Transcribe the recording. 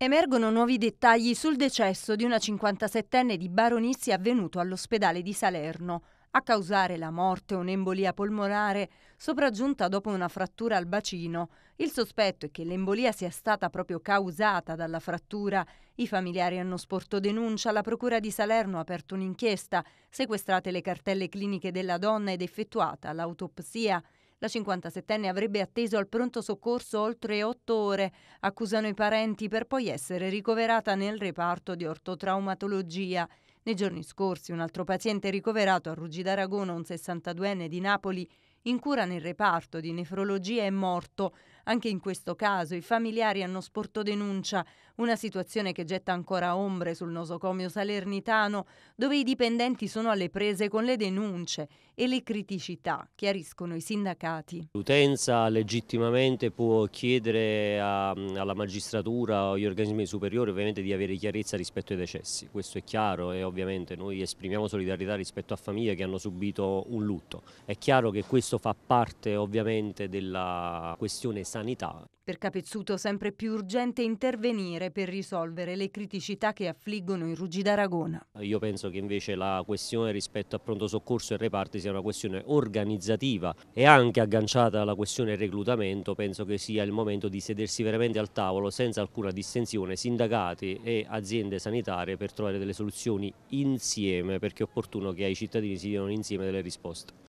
Emergono nuovi dettagli sul decesso di una 57enne di Baronizia avvenuto all'ospedale di Salerno. A causare la morte un'embolia polmonare sopraggiunta dopo una frattura al bacino. Il sospetto è che l'embolia sia stata proprio causata dalla frattura. I familiari hanno sporto denuncia, la Procura di Salerno ha aperto un'inchiesta, sequestrate le cartelle cliniche della donna ed effettuata l'autopsia. La 57enne avrebbe atteso al pronto soccorso oltre otto ore, accusano i parenti, per poi essere ricoverata nel reparto di ortotraumatologia. Nei giorni scorsi un altro paziente ricoverato a Ruggi d'Aragona, un 62enne di Napoli, in cura nel reparto di nefrologia è morto. Anche in questo caso i familiari hanno sporto denuncia, una situazione che getta ancora ombre sul nosocomio salernitano, dove i dipendenti sono alle prese con le denunce e le criticità, chiariscono i sindacati. L'utenza legittimamente può chiedere a, alla magistratura o agli organismi superiori ovviamente di avere chiarezza rispetto ai decessi, questo è chiaro e ovviamente noi esprimiamo solidarietà rispetto a famiglie che hanno subito un lutto. È chiaro che questo fa parte ovviamente della questione sanità. Per Capezzuto sempre più urgente intervenire per risolvere le criticità che affliggono il Ruggi d'Aragona. Io penso che invece la questione rispetto a pronto soccorso e reparti sia una questione organizzativa e anche agganciata alla questione reclutamento penso che sia il momento di sedersi veramente al tavolo senza alcuna distensione sindacati e aziende sanitarie per trovare delle soluzioni insieme perché è opportuno che ai cittadini si diano insieme delle risposte.